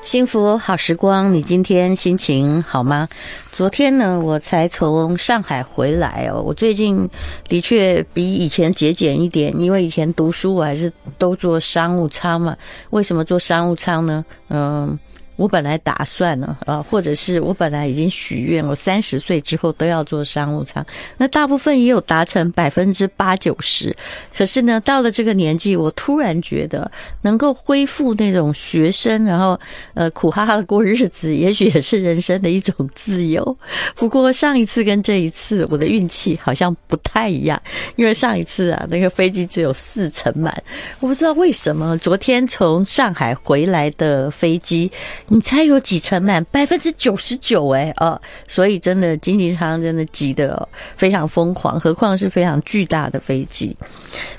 幸福好时光，你今天心情好吗？昨天呢，我才从上海回来哦。我最近的确比以前节俭一点，因为以前读书我还是都坐商务舱嘛。为什么坐商务舱呢？嗯。我本来打算呢，啊，或者是我本来已经许愿，我三十岁之后都要做商务舱。那大部分也有达成百分之八九十，可是呢，到了这个年纪，我突然觉得能够恢复那种学生，然后呃苦哈哈的过日子，也许也是人生的一种自由。不过上一次跟这一次，我的运气好像不太一样，因为上一次啊，那个飞机只有四成满，我不知道为什么。昨天从上海回来的飞机。你猜有几成满？百分之九十九哎啊！所以真的经济舱真的挤得非常疯狂，何况是非常巨大的飞机。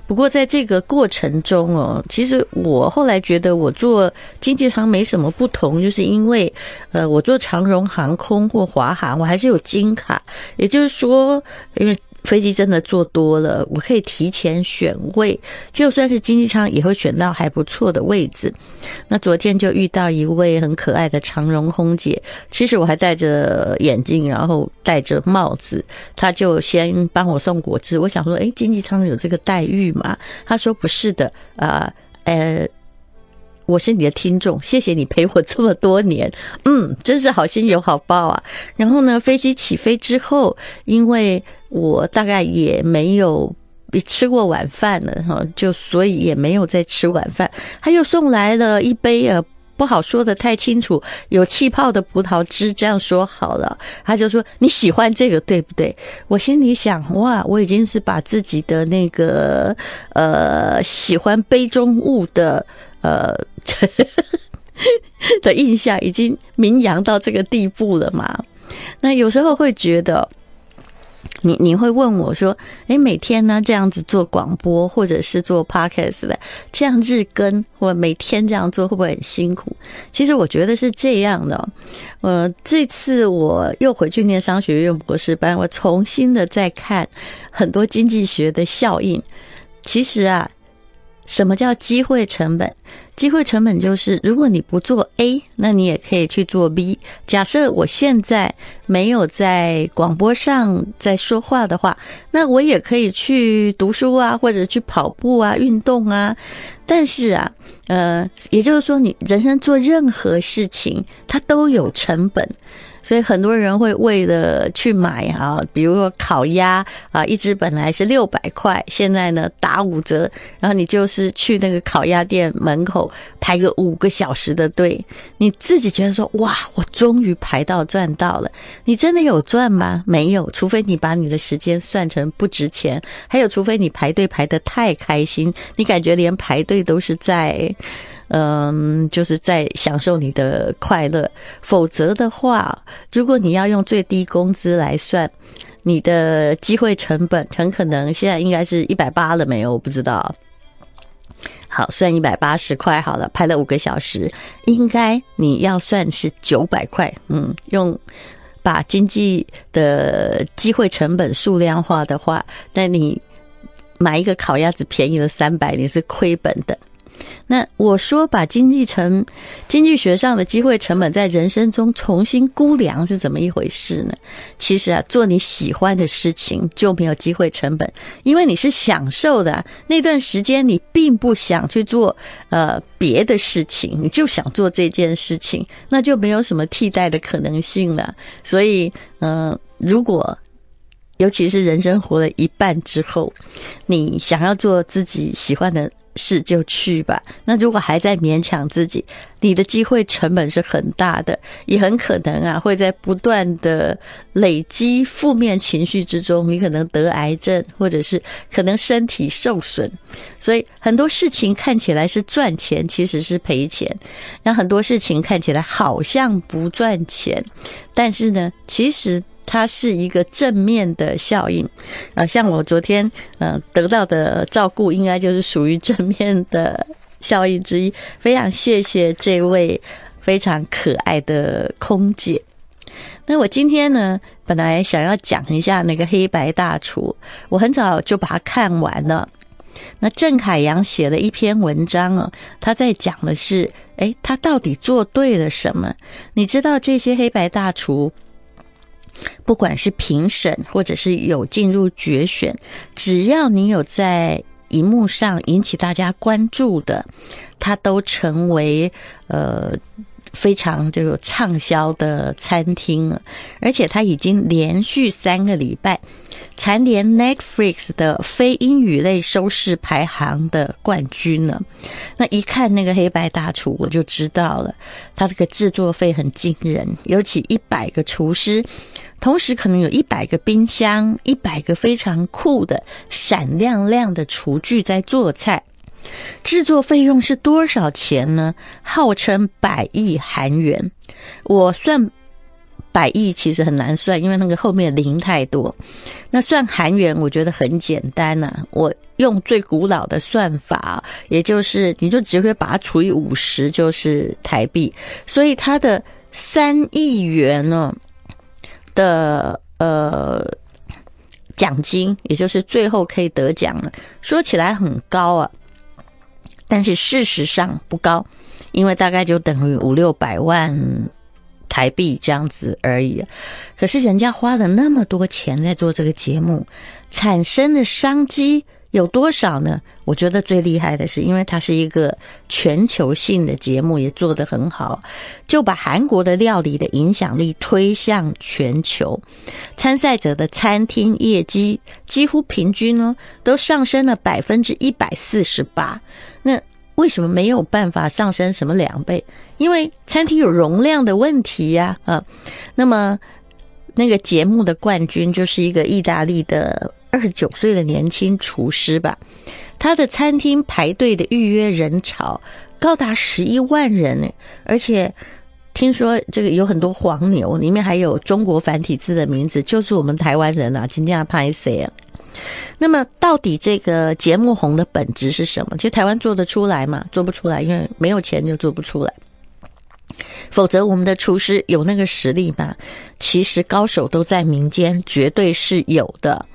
不过在这个过程中哦，其实我后来觉得我坐经济舱没什么不同，就是因为呃，我坐长荣航空或华航，我还是有金卡，也就是说，因为。飞机真的坐多了，我可以提前选位，就算是经济舱也会选到还不错的位置。那昨天就遇到一位很可爱的长荣空姐，其实我还戴着眼镜，然后戴着帽子，她就先帮我送果汁。我想说，诶，经济舱有这个待遇吗？她说不是的，啊，呃。我是你的听众，谢谢你陪我这么多年，嗯，真是好心有好报啊。然后呢，飞机起飞之后，因为我大概也没有吃过晚饭了哈，就所以也没有再吃晚饭，他又送来了一杯呃，不好说的太清楚，有气泡的葡萄汁，这样说好了。他就说你喜欢这个，对不对？我心里想，哇，我已经是把自己的那个呃喜欢杯中物的。呃，的印象已经名扬到这个地步了嘛？那有时候会觉得，你你会问我说：“哎，每天呢这样子做广播，或者是做 podcast 的这样日更，我每天这样做会不会很辛苦？”其实我觉得是这样的。呃，这次我又回去念商学院博士班，我重新的再看很多经济学的效应。其实啊。什么叫机会成本？机会成本就是，如果你不做 A，那你也可以去做 B。假设我现在没有在广播上在说话的话，那我也可以去读书啊，或者去跑步啊，运动啊。但是啊，呃，也就是说，你人生做任何事情，它都有成本。所以很多人会为了去买啊，比如说烤鸭啊，一只本来是六百块，现在呢打五折，然后你就是去那个烤鸭店门口排个五个小时的队，你自己觉得说哇，我终于排到赚到了，你真的有赚吗？没有，除非你把你的时间算成不值钱，还有除非你排队排的太开心，你感觉连排队都是在。嗯，就是在享受你的快乐。否则的话，如果你要用最低工资来算你的机会成本，很可能现在应该是一百八了没有？我不知道。好，算一百八十块好了，拍了五个小时，应该你要算是九百块。嗯，用把经济的机会成本数量化的话，那你买一个烤鸭子便宜了三百，你是亏本的。那我说把经济成经济学上的机会成本在人生中重新估量是怎么一回事呢？其实啊，做你喜欢的事情就没有机会成本，因为你是享受的那段时间，你并不想去做呃别的事情，你就想做这件事情，那就没有什么替代的可能性了。所以，嗯，如果尤其是人生活了一半之后，你想要做自己喜欢的。是就去吧。那如果还在勉强自己，你的机会成本是很大的，也很可能啊，会在不断的累积负面情绪之中，你可能得癌症，或者是可能身体受损。所以很多事情看起来是赚钱，其实是赔钱；那很多事情看起来好像不赚钱，但是呢，其实。它是一个正面的效应，啊，像我昨天嗯得到的照顾，应该就是属于正面的效应之一。非常谢谢这位非常可爱的空姐。那我今天呢，本来想要讲一下那个黑白大厨，我很早就把它看完了。那郑凯阳写了一篇文章啊，他在讲的是，哎，他到底做对了什么？你知道这些黑白大厨？不管是评审，或者是有进入决选，只要你有在荧幕上引起大家关注的，它都成为，呃。非常就个畅销的餐厅了，而且它已经连续三个礼拜蝉联 Netflix 的非英语类收视排行的冠军了。那一看那个黑白大厨，我就知道了，它这个制作费很惊人，尤其一百个厨师，同时可能有一百个冰箱，一百个非常酷的闪亮亮的厨具在做菜。制作费用是多少钱呢？号称百亿韩元，我算百亿其实很难算，因为那个后面零太多。那算韩元，我觉得很简单呐。我用最古老的算法，也就是你就直接把它除以五十，就是台币。所以它的三亿元呢的呃奖金，也就是最后可以得奖了。说起来很高啊。但是事实上不高，因为大概就等于五六百万台币这样子而已。可是人家花了那么多钱在做这个节目，产生的商机有多少呢？我觉得最厉害的是，因为它是一个全球性的节目，也做得很好，就把韩国的料理的影响力推向全球。参赛者的餐厅业绩几乎平均呢，都上升了百分之一百四十八。那为什么没有办法上升什么两倍？因为餐厅有容量的问题呀，啊，那么那个节目的冠军就是一个意大利的二十九岁的年轻厨师吧，他的餐厅排队的预约人潮高达十一万人呢，而且。听说这个有很多黄牛，里面还有中国繁体字的名字，就是我们台湾人啊，金家拍谁？那么到底这个节目红的本质是什么？其实台湾做得出来嘛？做不出来，因为没有钱就做不出来。否则我们的厨师有那个实力吗？其实高手都在民间，绝对是有的。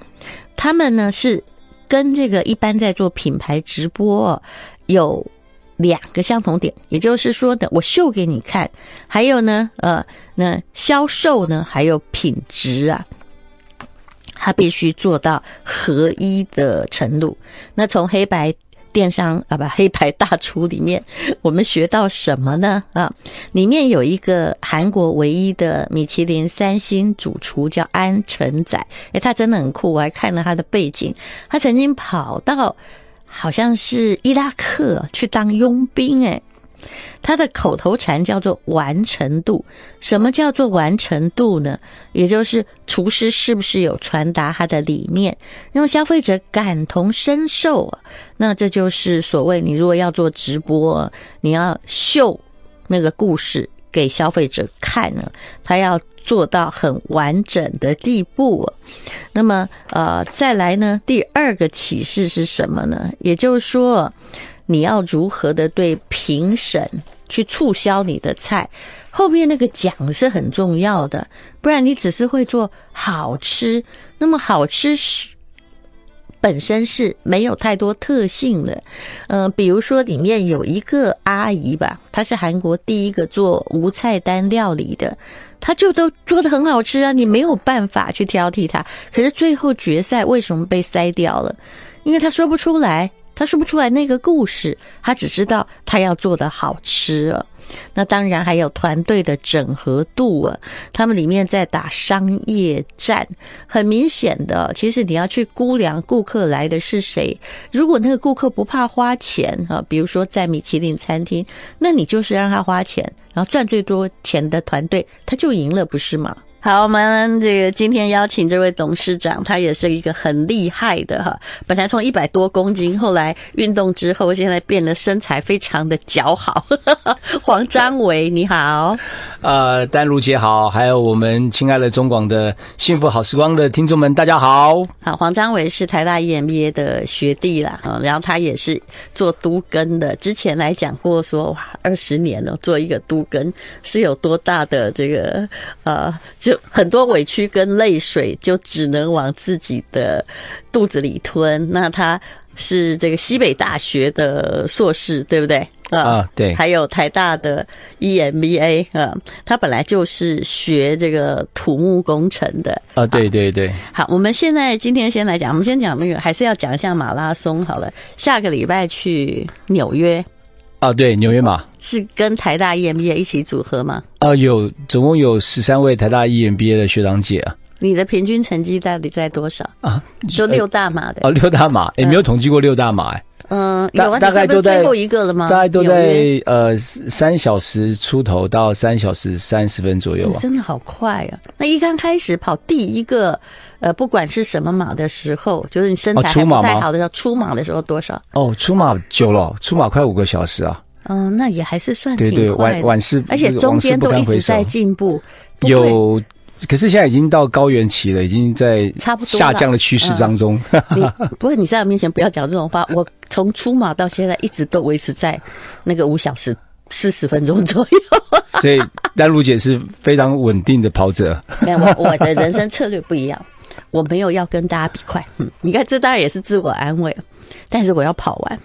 他们呢是跟这个一般在做品牌直播有。两个相同点，也就是说呢，我秀给你看。还有呢，呃，那销售呢，还有品质啊，它必须做到合一的程度。那从黑白电商啊，不，黑白大厨里面，我们学到什么呢？啊，里面有一个韩国唯一的米其林三星主厨，叫安成仔，诶，他真的很酷，我还看了他的背景。他曾经跑到。好像是伊拉克去当佣兵诶，他的口头禅叫做完成度。什么叫做完成度呢？也就是厨师是不是有传达他的理念，让消费者感同身受啊？那这就是所谓你如果要做直播，你要秀那个故事给消费者看啊，他要。做到很完整的地步，那么呃，再来呢？第二个启示是什么呢？也就是说，你要如何的对评审去促销你的菜？后面那个奖是很重要的，不然你只是会做好吃，那么好吃本身是没有太多特性的。嗯，比如说里面有一个阿姨吧，她是韩国第一个做无菜单料理的。他就都做的很好吃啊，你没有办法去挑剔他。可是最后决赛为什么被筛掉了？因为他说不出来。他说不出来那个故事，他只知道他要做的好吃啊。那当然还有团队的整合度啊，他们里面在打商业战，很明显的。其实你要去估量顾客来的是谁，如果那个顾客不怕花钱啊，比如说在米其林餐厅，那你就是让他花钱，然后赚最多钱的团队他就赢了，不是吗？好，我们这个今天邀请这位董事长，他也是一个很厉害的哈。本来从一百多公斤，后来运动之后，现在变得身材非常的姣好。黄张伟，你好。呃，丹如姐好，还有我们亲爱的中广的《幸福好时光》的听众们，大家好。好，黄张伟是台大 EMBA 的学弟啦，啊，然后他也是做督根的。之前来讲过说，哇，二十年了，做一个督根是有多大的这个呃。就很多委屈跟泪水就只能往自己的肚子里吞。那他是这个西北大学的硕士，对不对？啊，对。还有台大的 EMBA，啊，他本来就是学这个土木工程的。啊，对对对。好，我们现在今天先来讲，我们先讲那个，还是要讲一下马拉松好了。下个礼拜去纽约。啊，对，纽约马是跟台大 EMBA 一起组合吗？啊，有总共有十三位台大 EMBA 的学长姐啊。你的平均成绩到底在多少啊？说六大马的啊，六大马也没有统计过六大马哎。嗯，有大概都在最后一个了吗？大概都在呃三小时出头到三小时三十分左右啊，真的好快啊！那一刚开始跑第一个。呃，不管是什么码的时候，就是你身材还不太好的时候，出马的时候多少？哦，出马久了，出马快五个小时啊。嗯，那也还是算挺快。对对，晚晚是，而且中间都一直在进步。有，可是现在已经到高原期了，已经在差不多下降的趋势当中。不过你在我面前不要讲这种话，我从出马到现在一直都维持在那个五小时四十分钟左右。所以丹如姐是非常稳定的跑者。没有，我我的人生策略不一样。我没有要跟大家比快，嗯，你看这当然也是自我安慰，但是我要跑完。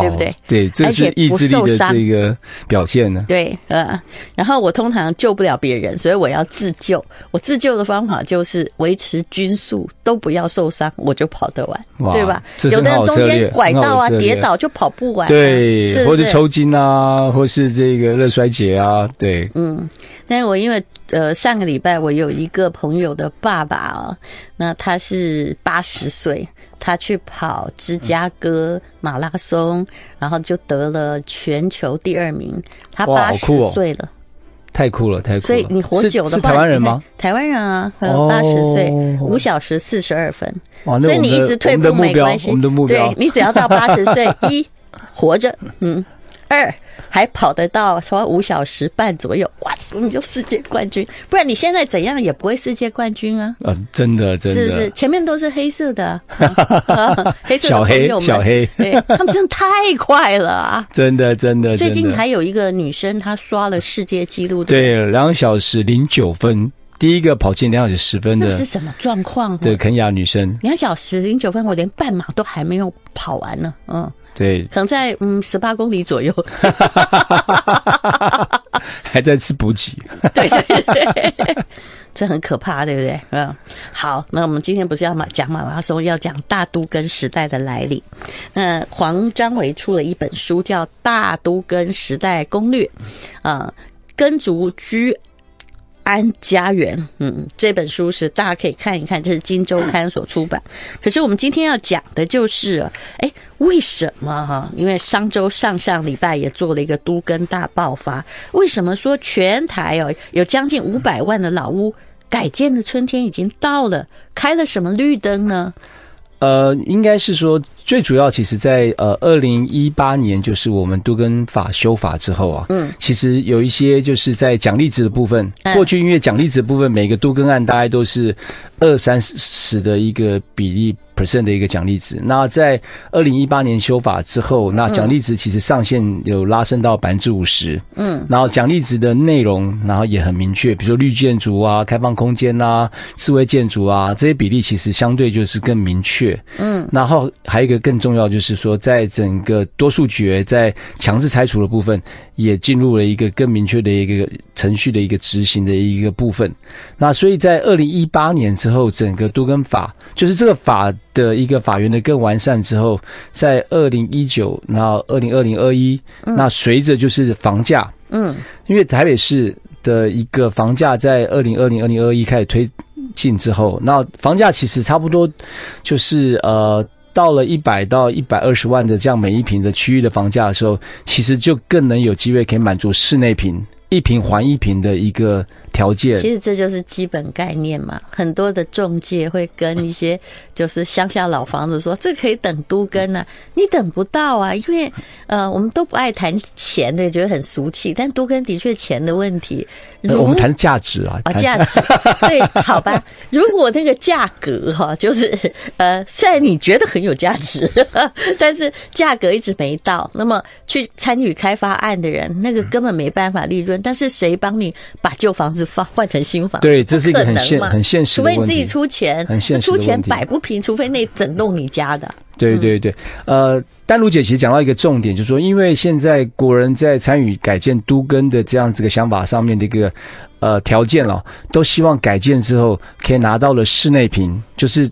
对不对？对，而且意志力的这个表现呢？对，呃，然后我通常救不了别人，所以我要自救。我自救的方法就是维持均速，都不要受伤，我就跑得完，对吧？有的人中间拐道啊，跌倒就跑不完，对，或是抽筋啊，或是这个热衰竭啊，对，嗯。但是我因为呃上个礼拜我有一个朋友的爸爸啊，那他是八十岁。他去跑芝加哥马拉松，然后就得了全球第二名。他八十岁了，太酷了，太酷了！所以你活久的话，台湾人吗？台湾人啊，八十岁，五小时四十二分。所以你一直退步没关系。我们的目标，你只要到八十岁一活着，嗯，二。还跑得到，说五小时半左右，哇，你就世界冠军。不然你现在怎样也不会世界冠军啊！啊，真的，真的，是前面都是黑色的，黑色小黑小黑，他们真的太快了啊！真的真的。最近还有一个女生，她刷了世界纪录，对，两小时零九分，第一个跑进两小时十分的，那是什么状况？对，肯雅女生两小时零九分，我连半马都还没有跑完呢，嗯。对，能在嗯十八公里左右，还在吃补给，对，这很可怕，对不对？嗯，好，那我们今天不是要马讲马拉松，要讲大都跟时代的来临。那黄章维出了一本书，叫《大都跟时代攻略》，啊，跟足居。安家园，嗯，这本书是大家可以看一看，这是金周刊所出版。可是我们今天要讲的就是，哎，为什么哈？因为商周上上礼拜也做了一个都更大爆发，为什么说全台哦有将近五百万的老屋改建的春天已经到了，开了什么绿灯呢？呃，应该是说最主要，其实，在呃二零一八年，就是我们杜根法修法之后啊，嗯，其实有一些就是在奖励子的部分，过去因为奖励子的部分，每个杜根案大概都是二三十的一个比例。percent 的一个奖励值，那在二零一八年修法之后，那奖励值其实上限有拉升到百分之五十，嗯，然后奖励值的内容，然后也很明确，比如说绿建筑啊、开放空间呐、智慧建筑啊，这些比例其实相对就是更明确，嗯，然后还有一个更重要就是说，在整个多数决在强制拆除的部分，也进入了一个更明确的一个程序的一个执行的一个部分，那所以在二零一八年之后，整个都跟法就是这个法。的一个法源的更完善之后，在二零一九，然后二零二零二一，那随着就是房价，嗯，因为台北市的一个房价在二零二零二零二一开始推进之后，那房价其实差不多就是呃到了一百到一百二十万的这样每一平的区域的房价的时候，其实就更能有机会可以满足室内平一平还一平的一个。条件其实这就是基本概念嘛。很多的中介会跟一些就是乡下老房子说：“这可以等都跟啊，你等不到啊。”因为呃，我们都不爱谈钱的，觉得很俗气。但都跟的确钱的问题。我们谈价值啊，价值对好吧？如果那个价格哈，就是呃，虽然你觉得很有价值，但是价格一直没到，那么去参与开发案的人，那个根本没办法利润。但是谁帮你把旧房子？换换成新房，对，这是一个很现很现实的问题。除非你自己出钱，出钱摆不平，除非那整栋你家的。对对对呃，丹如姐其实讲到一个重点，就是说，因为现在国人在参与改建都跟的这样子个想法上面的一个呃条件了，都希望改建之后可以拿到了室内平，就是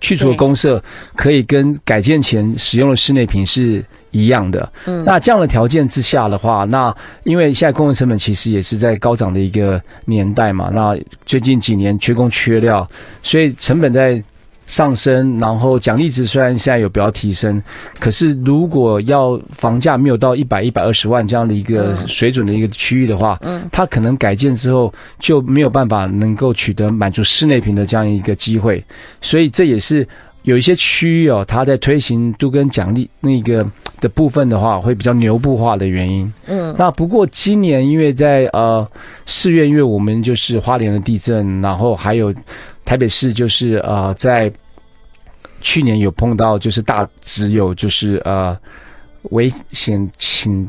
去除的公社，可以跟改建前使用的室内平是。一样的，嗯，那这样的条件之下的话，那因为现在工人成本其实也是在高涨的一个年代嘛，那最近几年缺工缺料，所以成本在上升，然后奖励值虽然现在有比较提升，可是如果要房价没有到一百一百二十万这样的一个水准的一个区域的话，嗯，它可能改建之后就没有办法能够取得满足室内屏的这样一个机会，所以这也是。有一些区域哦，它在推行都跟奖励那个的部分的话，会比较牛步化的原因。嗯，那不过今年因为在呃四月，因为我们就是花莲的地震，然后还有台北市就是呃在去年有碰到就是大只有就是呃危险情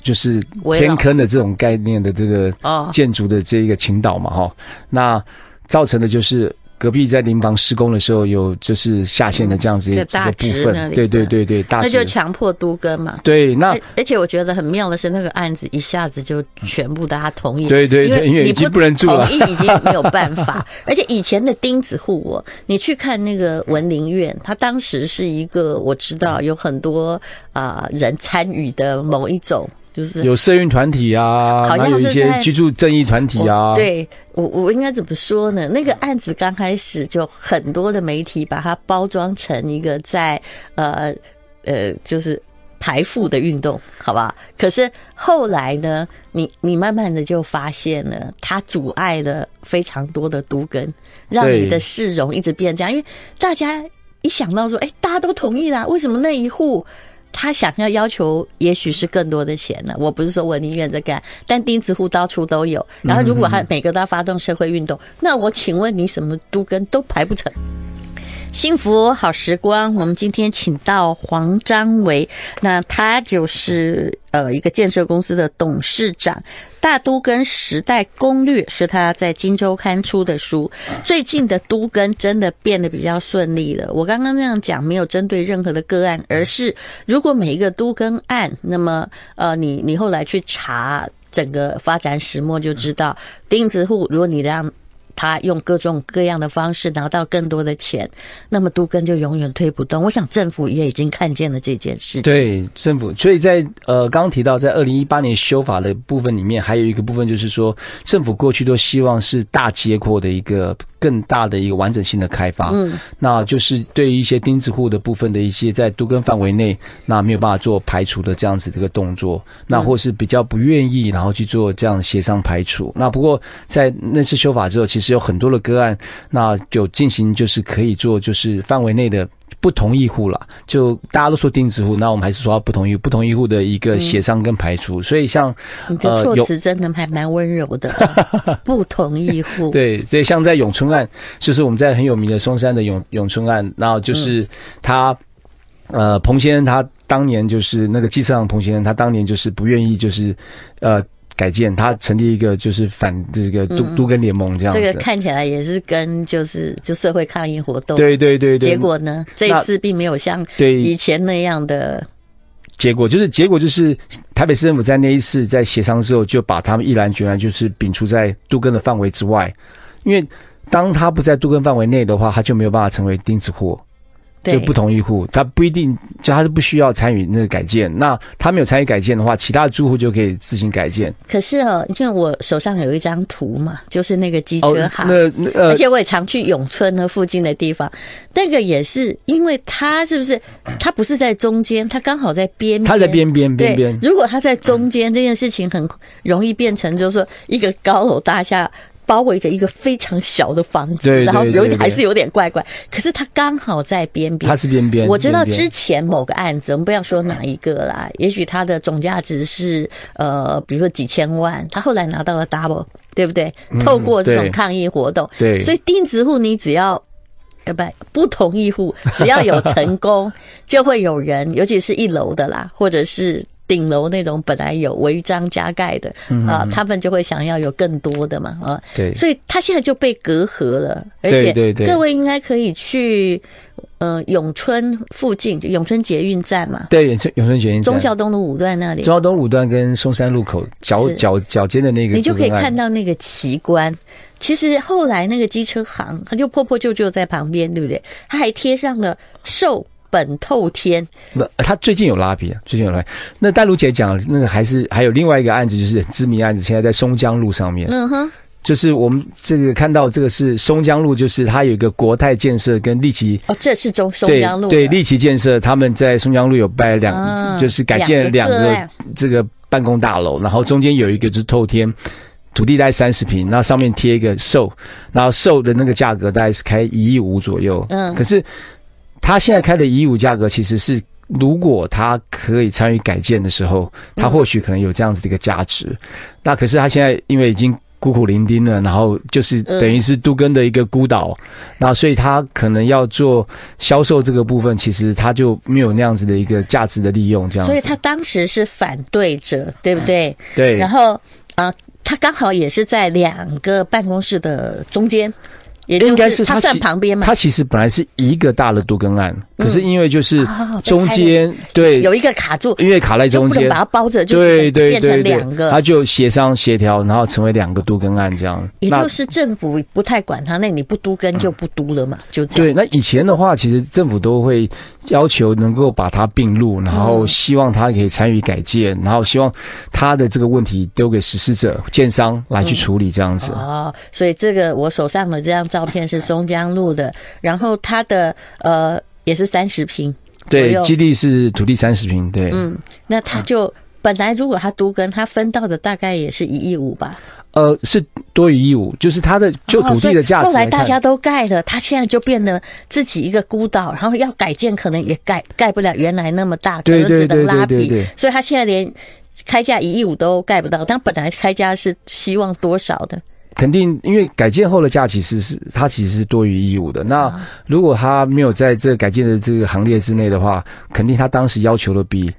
就是天坑的这种概念的这个建筑的这一个倾倒嘛哈，那造成的就是。隔壁在临房施工的时候，有就是下线的这样子一个部分，对对对对，那就强迫都跟嘛。对，那而且我觉得很妙的是，那个案子一下子就全部大家同意，对对对，因为已经不能住了，同意已经没有办法。而且以前的钉子户，我你去看那个文林苑，他当时是一个我知道有很多啊人参与的某一种。就是有社运团体啊，好像有一些居住正义团体啊。对我，我应该怎么说呢？那个案子刚开始就很多的媒体把它包装成一个在呃呃，就是排富的运动，好吧？可是后来呢，你你慢慢的就发现了，它阻碍了非常多的都根，让你的市容一直变这样。因为大家一想到说，哎，大家都同意啦，为什么那一户？他想要要求，也许是更多的钱呢。我不是说我宁愿这干，但钉子户到处都有。然后如果他每个都要发动社会运动，那我请问你，什么都跟都排不成。幸福好时光，我们今天请到黄章维，那他就是呃一个建设公司的董事长，大都跟时代攻略是他在《金周刊》出的书。最近的都跟真的变得比较顺利了。我刚刚那样讲，没有针对任何的个案，而是如果每一个都跟案，那么呃你你后来去查整个发展始末，就知道钉子户。如果你让。他用各种各样的方式拿到更多的钱，那么都根就永远推不动。我想政府也已经看见了这件事。对政府，所以在呃刚提到在二零一八年修法的部分里面，还有一个部分就是说，政府过去都希望是大结扩的一个。更大的一个完整性的开发，嗯，那就是对于一些钉子户的部分的一些在多根范围内，那没有办法做排除的这样子的一个动作，那或是比较不愿意，然后去做这样协商排除。那不过在那次修法之后，其实有很多的个案，那就进行就是可以做就是范围内的。不同意户了，就大家都说钉子户，那我们还是说不同意不同意户的一个协商跟排除。所以像你的措辞真的还蛮温柔的，不同意户。对，所以像在永春案，就是我们在很有名的嵩山的永永春案，然后就是他，呃，彭先生他当年就是那个机车行彭先生他当年就是不愿意就是，呃。改建，他成立一个就是反这个都都根联盟这样子。这个看起来也是跟就是就社会抗议活动。对对对。结果呢，这一次并没有像对以前那样的结果，就是结果就是台北市政府在那一次在协商之后，就把他们毅然决然就是摒除在杜根的范围之外，因为当他不在杜根范围内的话，他就没有办法成为钉子户。就不同意户，他不一定，就他是不需要参与那个改建。那他没有参与改建的话，其他的住户就可以自行改建。可是哦，就我手上有一张图嘛，就是那个机车行，那而且我也常去永春那附近的地方。那个也是，因为它是不是？它不是在中间，它刚好在边。它在边边边边。如果它在中间，这件事情很容易变成，就是说一个高楼大厦。包围着一个非常小的房子，然后有点还是有点怪怪，可是它刚好在边边。它是边边。我知道之前某个案子，我们不要说哪一个啦，也许它的总价值是呃，比如说几千万，他后来拿到了 double，对不对？透过这种抗议活动，对，所以钉子户你只要，不，不同意户只要有成功 就会有人，尤其是一楼的啦，或者是。顶楼那种本来有违章加盖的啊，他们就会想要有更多的嘛啊，对，所以他现在就被隔阂了，而且各位应该可以去呃永春附近永春捷运站嘛，对，永春永春捷运，忠孝东路五段那里，忠孝东路五段跟松山路口脚脚脚尖的那个，你就可以看到那个奇观。其实后来那个机车行，他就破破旧旧在旁边，对不对？他还贴上了售。本透天，不，他最近有拉皮啊？最近有拉？那戴茹姐讲，那个还是还有另外一个案子，就是知名案子，现在在松江路上面。嗯哼，就是我们这个看到这个是松江路，就是它有一个国泰建设跟利奇。哦，这是中松江路。对，利奇建设他们在松江路有了两，就是改建两个这个办公大楼，然后中间有一个就是透天，土地在三十平，然后上面贴一个售，然后售的那个价格大概是开一亿五左右。嗯，可是。他现在开的遗五价格其实是，如果他可以参与改建的时候，他或许可能有这样子的一个价值。那可是他现在因为已经孤苦伶仃了，然后就是等于是杜根的一个孤岛，那所以他可能要做销售这个部分，其实他就没有那样子的一个价值的利用这样。所以他当时是反对者，对不对？对。然后啊，他刚好也是在两个办公室的中间。应该是他算旁边嘛？他其实本来是一个大的都根案，可是因为就是中间对有一个卡住，因为卡在中间，把它包着，对对对，变成两个，他就协商协调，然后成为两个都根案这样。也就是政府不太管他，那你不都根就不都了嘛，就这样。对，那以前的话，其实政府都会。要求能够把它并入，然后希望他可以参与改建，然后希望他的这个问题丢给实施者、建商来去处理这样子。哦，所以这个我手上的这张照片是松江路的，然后它的呃也是三十平，对，基地是土地三十平，对，嗯，那他就。本来如果他独耕，他分到的大概也是一亿五吧。呃，是多于一亿五，就是他的就土地的价值。后来大家都盖了，他现在就变得自己一个孤岛，然后要改建，可能也盖盖不了原来那么大，可能只能拉比。所以他现在连开价一亿五都盖不到。他本来开价是希望多少的？肯定，因为改建后的价其实是它其实是多于一亿五的。那如果他没有在这改建的这个行列之内的话，肯定他当时要求的比。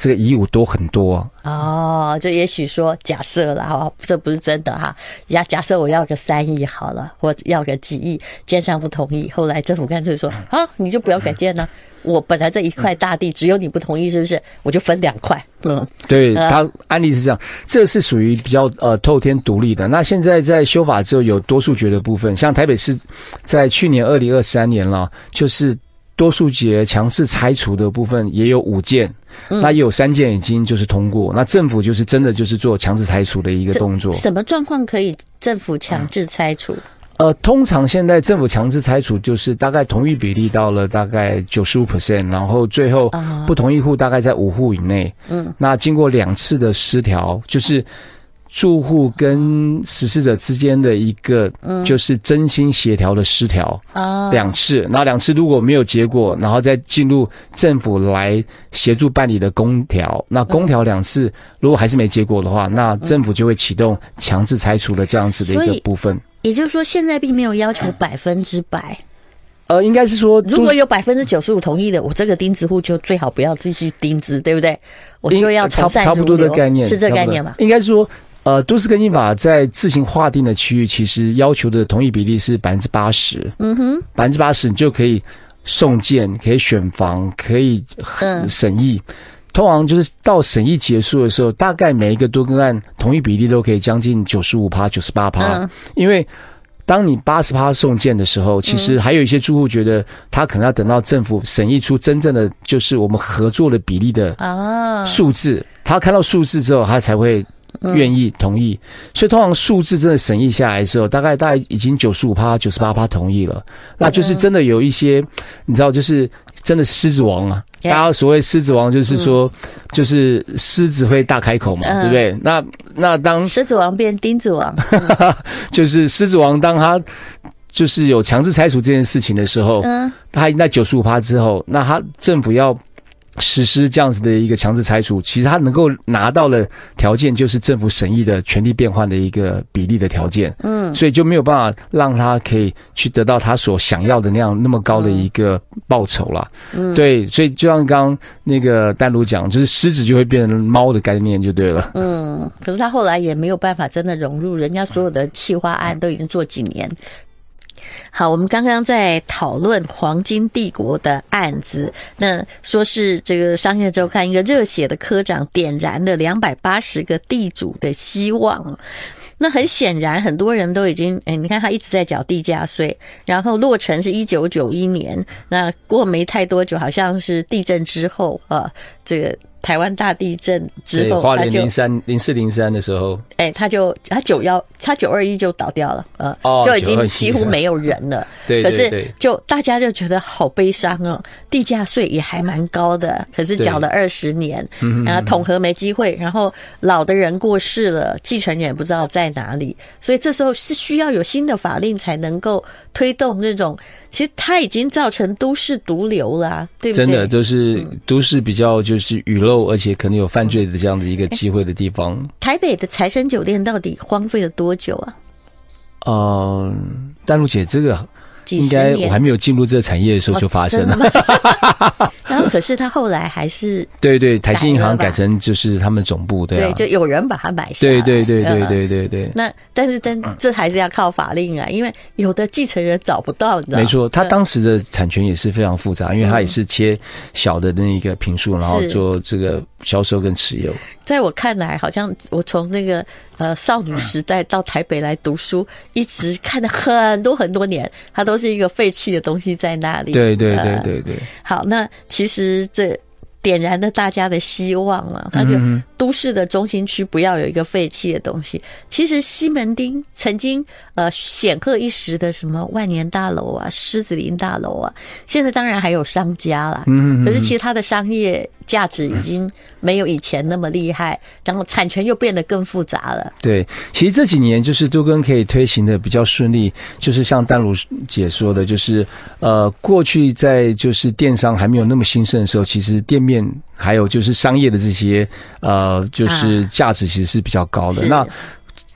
这个义务多很多哦，就也许说假设了哈，这不是真的哈。假假设我要个三亿好了，或要个几亿，奸商不同意，后来政府干脆说啊，你就不要改建呢。我本来这一块大地只有你不同意，是不是？我就分两块。嗯，对他案例是这样，这是属于比较呃透天独立的。那现在在修法之后，有多数决的部分，像台北市在去年二零二三年了，就是。多数街强制拆除的部分也有五件，那也有三件已经就是通过。那政府就是真的就是做强制拆除的一个动作。什么状况可以政府强制拆除？呃，通常现在政府强制拆除就是大概同意比例到了大概九十五 percent，然后最后不同意户大概在五户以内。嗯，那经过两次的失调，就是。住户跟实施者之间的一个就是真心协调的失调啊，两次。那两次如果没有结果，然后再进入政府来协助办理的公调。那公调两次如果还是没结果的话，那政府就会启动强制拆除的这样子的一个部分。也就是说，现在并没有要求百分之百。呃，应该是说，如果有百分之九十五同意的，我这个钉子户就最好不要继续钉子，对不对？我就要拆。差不多的概念是这概念吗？应该说。呃，都市更新法在自行划定的区域，其实要求的同意比例是百分之八十。嗯哼，百分之八十你就可以送件，可以选房，可以审议。通常就是到审议结束的时候，大概每一个都更案同意比例都可以将近九十五趴、九十八趴。因为当你八十趴送件的时候，其实还有一些住户觉得他可能要等到政府审议出真正的就是我们合作的比例的数字，他看到数字之后，他才会。愿意同意，所以通常数字真的审议下来的时候，大概大概已经九十五趴、九十八趴同意了。那就是真的有一些，你知道，就是真的狮子王啊。大家所谓狮子王就是说，就是狮子会大开口嘛，对不对？那那当狮子王变钉子王，就是狮子王当他就是有强制拆除这件事情的时候，嗯，他那九十五趴之后，那他政府要。实施这样子的一个强制拆除，其实他能够拿到的条件，就是政府审议的权力变换的一个比例的条件。嗯，所以就没有办法让他可以去得到他所想要的那样那么高的一个报酬了。嗯，对，所以就像刚刚那个丹如讲，就是狮子就会变成猫的概念就对了。嗯，可是他后来也没有办法真的融入，人家所有的企划案都已经做几年。好，我们刚刚在讨论黄金帝国的案子，那说是这个商业周刊一个热血的科长点燃的两百八十个地主的希望。那很显然，很多人都已经，哎，你看他一直在缴地价税，然后落成是一九九一年，那过没太多久，好像是地震之后啊，这个。台湾大地震之后，花就，零三零四零三的时候，哎，他就他九幺他九二一就倒掉了，嗯，就已经几乎没有人了。对，可是就大家就觉得好悲伤哦。地价税也还蛮高的，可是缴了二十年，然后统合没机会，然后老的人过世了，继承人不知道在哪里，所以这时候是需要有新的法令才能够推动这种。其实它已经造成都市毒瘤了，对不对？真的都是都市比较就是雨漏，而且可能有犯罪的这样的一个机会的地方。台北的财神酒店到底荒废了多久啊？呃，丹露姐，这个。应该我还没有进入这个产业的时候就发生了，然后可是他后来还是对 对，台新银行改成就是他们总部对对，就有人把它买下。对对对对对对对。那但是但这还是要靠法令啊，因为有的继承人找不到的。没错，他当时的产权也是非常复杂，因为他也是切小的那一个平数，然后做这个。销售跟持有，在我看来，好像我从那个呃少女时代到台北来读书，一直看了很多很多年，它都是一个废弃的东西在那里。对对对对对。好，那其实这点燃了大家的希望了。那就都市的中心区不要有一个废弃的东西。其实西门町曾经呃显赫一时的什么万年大楼啊、狮子林大楼啊，现在当然还有商家啦。嗯。可是其实它的商业。价值已经没有以前那么厉害，然后产权又变得更复杂了。对，其实这几年就是都跟可以推行的比较顺利。就是像丹如姐说的，就是呃，过去在就是电商还没有那么兴盛的时候，其实店面还有就是商业的这些呃，就是价值其实是比较高的。那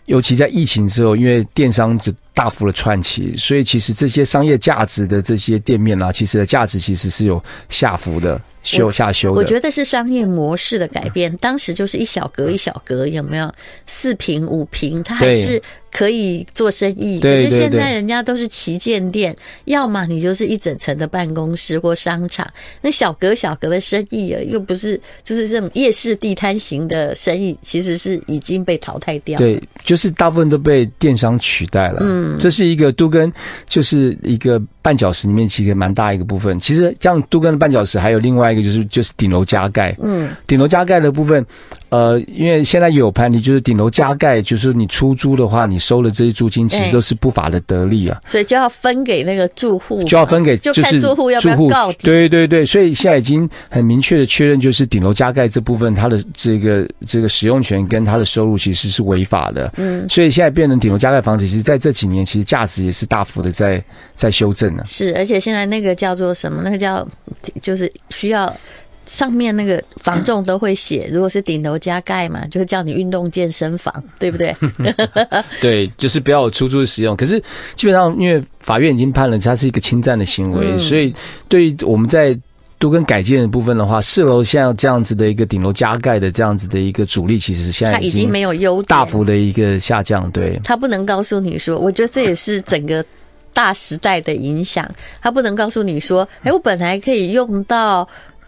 尤其在疫情之后，因为电商就大幅的窜起，所以其实这些商业价值的这些店面啊，其实的价值其实是有下浮的。修下修，我觉得是商业模式的改变。当时就是一小格一小格，有没有四平五平？它还是。可以做生意，可是现在人家都是旗舰店，要么你就是一整层的办公室或商场，那小格小格的生意啊，又不是就是这种夜市地摊型的生意，其实是已经被淘汰掉。对，就是大部分都被电商取代了。嗯，这是一个都跟就是一个绊脚石，里面其实蛮大一个部分。其实像都跟的绊脚石还有另外一个就是就是顶楼加盖。嗯，顶楼加盖的部分，呃，因为现在有盘，你就是顶楼加盖，就是你出租的话，你。收了这些租金，其实都是不法的得利啊，所以就要分给那个住户，就要分给，就是住户要不要告对对对所以现在已经很明确的确认，就是顶楼加盖这部分，它的这个这个使用权跟它的收入其实是违法的。嗯，所以现在变成顶楼加盖房子，其实在这几年其实价值也是大幅的在在修正啊。是，而且现在那个叫做什么？那个叫就是需要。上面那个房仲都会写，如果是顶楼加盖嘛，就是叫你运动健身房，对不对？对，就是不要出租使用。可是基本上，因为法院已经判了，它是一个侵占的行为，所以对于我们在都跟改建的部分的话，四楼在这样子的一个顶楼加盖的这样子的一个阻力，其实现在已经没有优大幅的一个下降。对他不能告诉你说，我觉得这也是整个大时代的影响。他不能告诉你说，哎，我本来可以用到。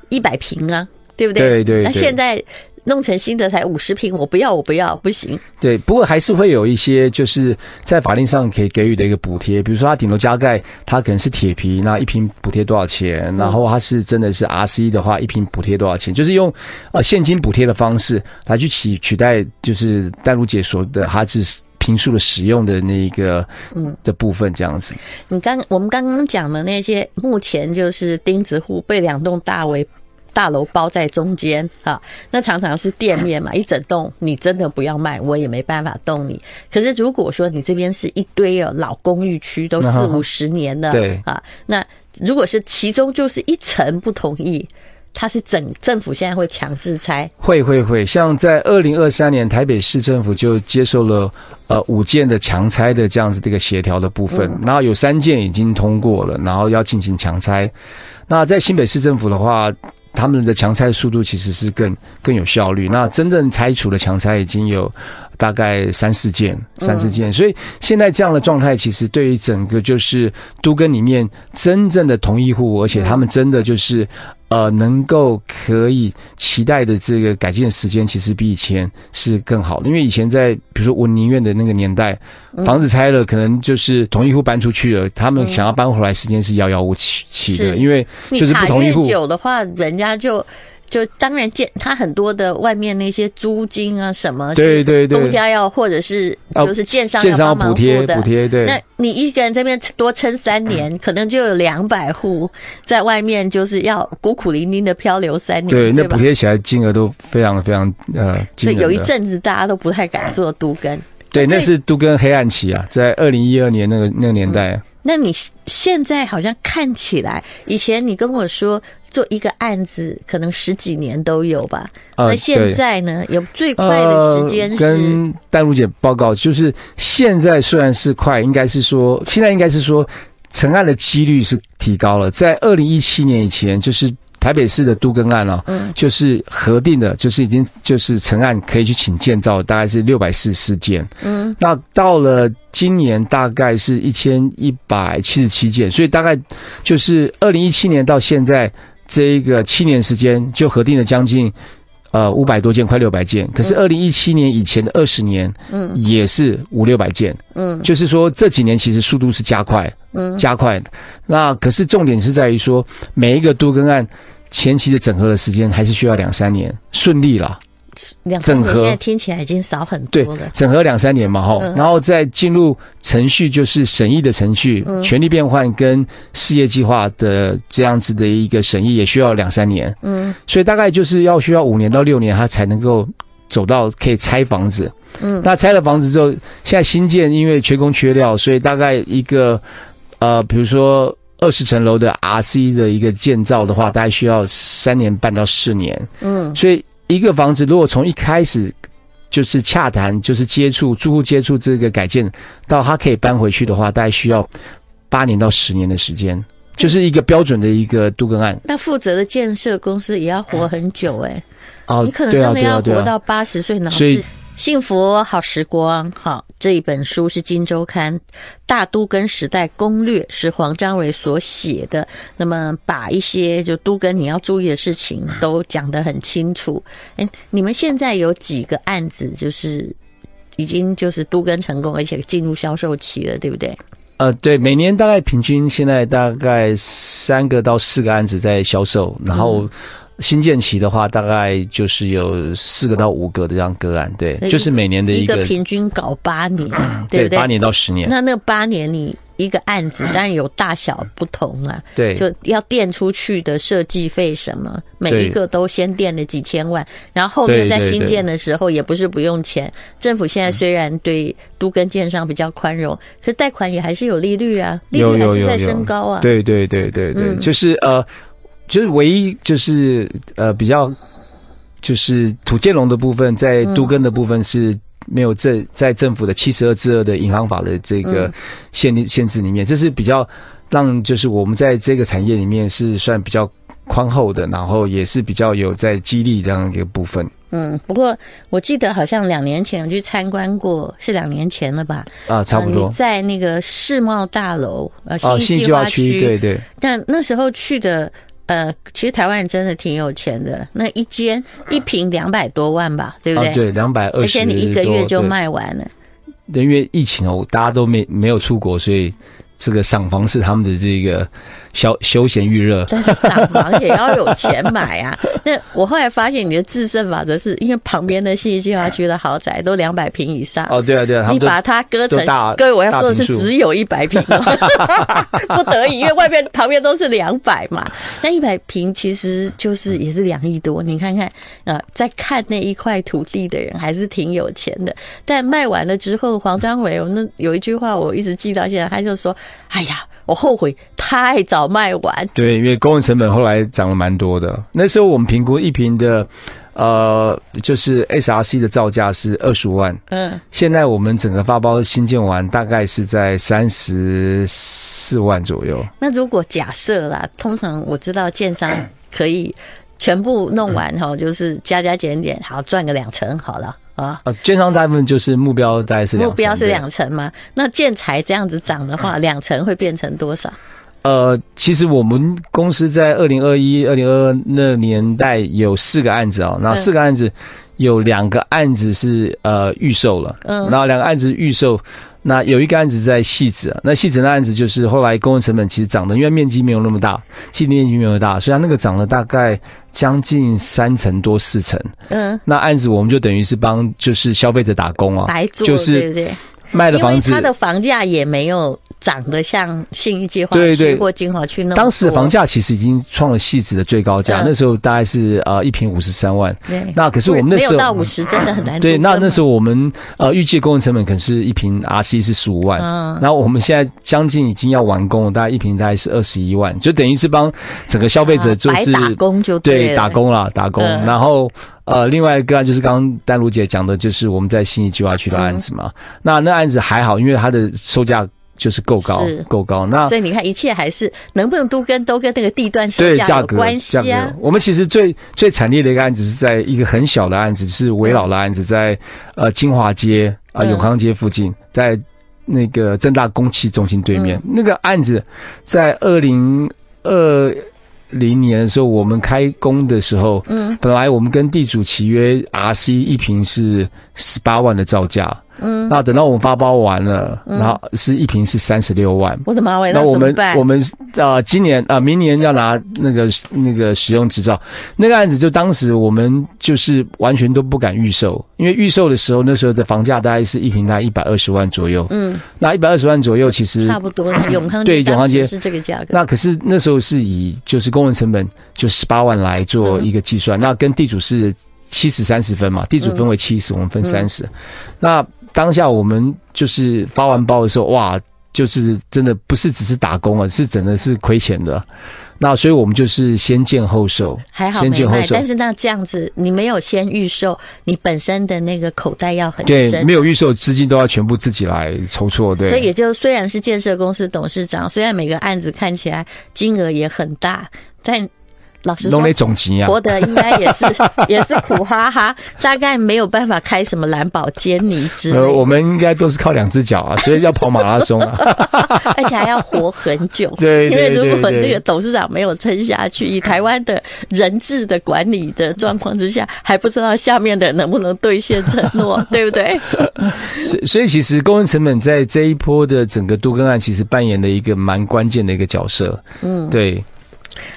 一百平啊，对不对？对对。那现在弄成新的才五十平，我不要，我不要，不行。对，不过还是会有一些就是在法令上可以给予的一个补贴，比如说它顶楼加盖，它可能是铁皮，那一平补贴多少钱？然后它是真的是 RC 的话，一平补贴多少钱？就是用呃现金补贴的方式来去取取代，就是戴茹姐说的，它是。评述的使用的那个嗯的部分，这样子。你刚我们刚刚讲的那些，目前就是钉子户被两栋大围大楼包在中间啊，那常常是店面嘛，一整栋你真的不要卖，我也没办法动你。可是如果说你这边是一堆哦老公寓区，都四五十年了啊，那如果是其中就是一层不同意。它是整政府现在会强制拆，会会会。像在二零二三年，台北市政府就接受了呃五件的强拆的这样子这个协调的部分，然后有三件已经通过了，然后要进行强拆。那在新北市政府的话，他们的强拆速度其实是更更有效率。那真正拆除的强拆已经有大概三四件，三四件。所以现在这样的状态，其实对于整个就是都跟里面真正的同一户，而且他们真的就是。呃，能够可以期待的这个改进的时间，其实比以前是更好。的。因为以前在，比如说文宁苑的那个年代，房子拆了，可能就是同一户搬出去了，他们想要搬回来，时间是遥遥无期期的。因为就是不同意户的话，人家就。就当然建他很多的外面那些租金啊什么，对对对，东家要或者是就是建商要商补贴补贴对。那你一个人这边多撑三年，可能就有两百户在外面就是要孤苦伶仃的漂流三年。对，那补贴起来金额都非常非常呃。所以有一阵子大家都不太敢做都跟。对，那是都跟黑暗期啊，在二零一二年那个那个年代。那你现在好像看起来，以前你跟我说。做一个案子可能十几年都有吧。那现在呢？有最快的时间是？跟丹茹姐报告，就是现在虽然是快，应该是说现在应该是说成案的几率是提高了。在二零一七年以前，就是台北市的都更案啊，嗯，就是核定的，就是已经就是成案可以去请建造，大概是六百四十四件，嗯，那到了今年大概是一千一百七十七件，所以大概就是二零一七年到现在。这一个七年时间就核定了将近，呃五百多件，快六百件。可是二零一七年以前的二十年，嗯，也是五六百件，嗯，就是说这几年其实速度是加快，嗯，加快的。那可是重点是在于说，每一个多跟案前期的整合的时间还是需要两三年，顺利了。整合现在听起来已经少很多了。整合两三年嘛，吼，然后再进入程序，就是审议的程序、权力变换跟事业计划的这样子的一个审议，也需要两三年。嗯，所以大概就是要需要五年到六年，他才能够走到可以拆房子。嗯，那拆了房子之后，现在新建因为缺工缺料，所以大概一个呃，比如说二十层楼的 RC 的一个建造的话，大概需要三年半到四年。嗯，所以。一个房子如果从一开始就是洽谈，就是接触住户接触这个改建，到他可以搬回去的话，大概需要八年到十年的时间，就是一个标准的一个杜根案。那负责的建设公司也要活很久哎，哦，你可能真的要活到八十岁呢，所以。幸福好时光，好，这一本书是《金周刊》大都跟时代攻略，是黄张伟所写的。那么，把一些就都跟你要注意的事情都讲得很清楚。哎，你们现在有几个案子，就是已经就是都跟成功，而且进入销售期了，对不对？呃，对，每年大概平均现在大概三个到四个案子在销售，然后。新建起的话，大概就是有四个到五个这样个案，对，就是每年的一个平均搞八年，对，八年到十年。那那八年你一个案子，当然有大小不同啊，对，就要垫出去的设计费什么，每一个都先垫了几千万，然后后面在新建的时候也不是不用钱。政府现在虽然对都跟建商比较宽容，可贷款也还是有利率啊，利率还是在升高啊。对对对对对，就是呃。就是唯一就是呃比较，就是土建龙的部分，在杜根的部分是没有政在政府的七十二之二的银行法的这个限限制里面，这是比较让就是我们在这个产业里面是算比较宽厚的，然后也是比较有在激励这样一个部分。嗯，不过我记得好像两年前我去参观过，是两年前了吧？啊，差不多在那个世贸大楼啊，新计划区对对。但那时候去的。呃，其实台湾人真的挺有钱的，那一间一平两百多万吧，对不对？对，两百二十。而且你一个月就卖完了。因为疫情哦，大家都没没有出国，所以这个赏房是他们的这个。休休闲预热，但是上房也要有钱买啊。那我后来发现你的制胜法则，是因为旁边的信息计划区的豪宅都两百平以上。哦，对啊，对啊，你把它割成各位我要说的是，只有一百平，不得已，因为外面旁边都是两百嘛。那一百平其实就是也是两亿多。你看看，呃，在看那一块土地的人还是挺有钱的。但卖完了之后，黄章伟，我那有一句话我一直记到现在，他就说：“哎呀。”我后悔太早卖完。对，因为工人成本后来涨了蛮多的。那时候我们评估一瓶的，呃，就是 s r c 的造价是二十万。嗯，现在我们整个发包新建完，大概是在三十四万左右。那如果假设啦，通常我知道建商可以全部弄完，哈，就是加加减减，好赚个两成，好了。啊，呃，建商大部分就是目标大概是目标是两成吗？那建材这样子涨的话，两成会变成多少？呃，其实我们公司在二零二一、二零二二那年代有四个案子哦，那四个案子有两个案子是呃预售了，嗯，那两个案子预售。那有一个案子在细子，那细子的案子就是后来工人成本其实涨的，因为面积没有那么大，基地面积没有那么大，所以它那个涨了大概将近三成多四成。嗯，那案子我们就等于是帮就是消费者打工啊，就是对不对？卖的房子，它的房价也没有涨得像信义计划区或金华区那么。当时房价其实已经创了西子的最高价，那时候大概是呃一平五十三万。对，那可是我们那时候没有到五十，真的很难。对，那那时候我们呃预计工人成本可能是一平 RC 是十五万，嗯，然后我们现在将近已经要完工，了，大概一平大概是二十一万，就等于是帮整个消费者就是打工就对，打工了打工，然后。呃，另外一个案就是刚刚丹如姐讲的，就是我们在新义计划区的案子嘛。那那案子还好，因为它的售价就是够高，够高。那所以你看，一切还是能不能都跟都跟那个地段、售价格关系啊？我们其实最最惨烈的一个案子是在一个很小的案子，是围老的案子，在呃金华街啊永康街附近，在那个正大公汽中心对面那个案子，在二零二。零年的时候，我们开工的时候，嗯，本来我们跟地主契约，R C 一平是十八万的造价。嗯，那等到我们发包完了，然后是一平是三十六万，我的妈喂，那我们我们啊，今年啊，明年要拿那个那个使用执照，那个案子就当时我们就是完全都不敢预售，因为预售的时候那时候的房价大概是一平大概一百二十万左右，嗯，那一百二十万左右其实差不多，永康对永康街是这个价格，那可是那时候是以就是工人成本就十八万来做一个计算，那跟地主是七十三十分嘛，地主分为七十，我们分三十，那。当下我们就是发完包的时候，哇，就是真的不是只是打工啊，是真的是亏钱的。那所以我们就是先建后售，先建后售。但是那这样子，你没有先预售，你本身的那个口袋要很深。对，没有预售，资金都要全部自己来筹措。对。所以也就虽然是建设公司董事长，虽然每个案子看起来金额也很大，但。老师，农民总田啊，活的应该也是 也是苦哈哈，大概没有办法开什么蓝宝坚尼之类。呃，我们应该都是靠两只脚啊，所以要跑马拉松啊，而且还要活很久。对，因为如果那个董事长没有撑下去，以台湾的人质的管理的状况之下，还不知道下面的能不能兑现承诺，对不对？所所以，其实公人成本在这一波的整个杜根案，其实扮演了一个蛮关键的一个角色。嗯，对。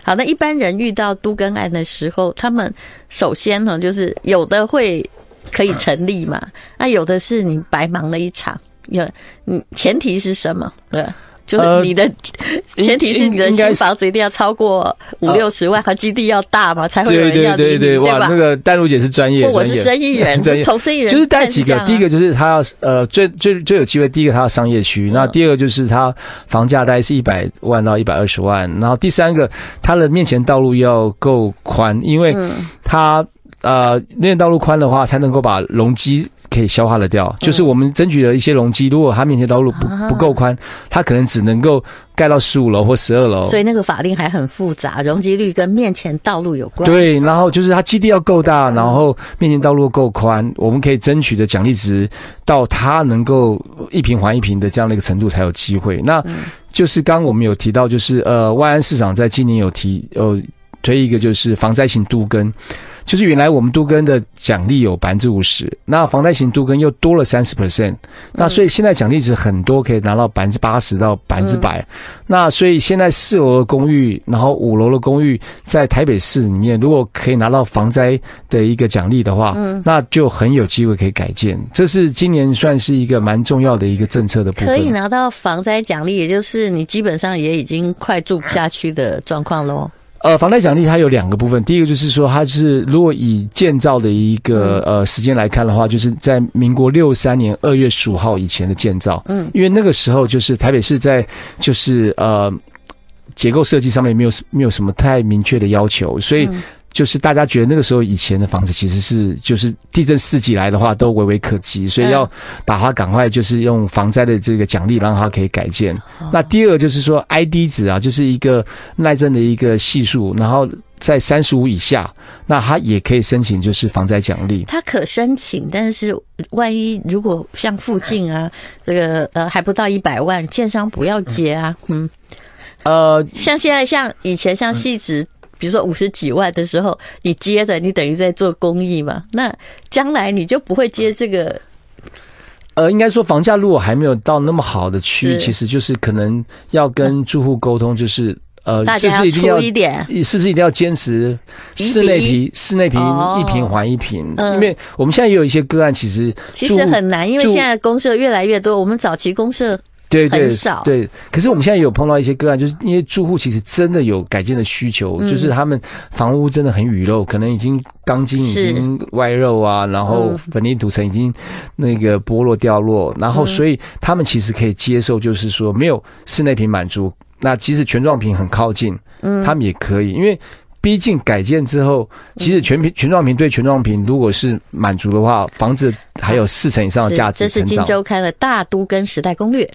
好，那一般人遇到都跟案的时候，他们首先呢，就是有的会可以成立嘛，那有的是你白忙了一场，有，嗯，前提是什么？对。就你的前提是你的新房子一定要超过五六十万，和基地要大嘛，才会。对对对对，哇，那个丹如姐是专业，我是生意人，从生意人就是带几个。第一个就是他要呃最最最有机会，第一个他要商业区，那第二个就是他房价大概是一百万到一百二十万，然后第三个他的面前道路要够宽，因为他呃面道路宽的话才能够把容积。可以消化的掉，就是我们争取的一些容积。如果他面前道路不不够宽，他可能只能够盖到十五楼或十二楼。所以那个法令还很复杂，容积率跟面前道路有关。对，然后就是他基地要够大，然后面前道路够宽，我们可以争取的奖励值到他能够一平还一平的这样的一个程度才有机会。那就是刚我们有提到，就是呃，外安市场在今年有提呃。推一个就是防灾型都根，就是原来我们都根的奖励有百分之五十，那防灾型都根又多了三十 percent，那所以现在奖励值很多，可以拿到百分之八十到百分之百。那所以现在四楼的公寓，然后五楼的公寓，在台北市里面，如果可以拿到防灾的一个奖励的话，那就很有机会可以改建。这是今年算是一个蛮重要的一个政策的部分。可以拿到防灾奖励，也就是你基本上也已经快住不下去的状况喽。呃，房贷奖励它有两个部分，第一个就是说，它是如果以建造的一个呃时间来看的话，就是在民国六三年二月十五号以前的建造，嗯，因为那个时候就是台北市在就是呃结构设计上面没有没有什么太明确的要求，所以。就是大家觉得那个时候以前的房子其实是就是地震四级来的话都微微可及，所以要把它赶快就是用防灾的这个奖励让它可以改建。那第二就是说 I D 值啊，就是一个耐震的一个系数，然后在三十五以下，那它也可以申请就是防灾奖励。它可申请，但是万一如果像附近啊这个呃还不到一百万，建商不要接啊，嗯，呃，像现在像以前像戏子。比如说五十几万的时候，你接的你等于在做公益嘛？那将来你就不会接这个？呃，应该说房价如果还没有到那么好的区域，其实就是可能要跟住户沟通，就是呃，是不是一定要，是不是一定要坚持室内平，室内平，一平还一平？因为我们现在也有一些个案，其实其实很难，因为现在公社越来越多，我们早期公社。对对对，可是我们现在有碰到一些个案，就是因为住户其实真的有改建的需求，就是他们房屋真的很雨漏，可能已经钢筋已经外漏啊，然后粉泥土层已经那个剥落掉落，然后所以他们其实可以接受，就是说没有室内平满足，那即使全幢平很靠近，嗯，他们也可以，因为毕竟改建之后，其实全平全幢平对全幢平如果是满足的话，房子还有四成以上的价值。这是金周刊的大都跟时代攻略。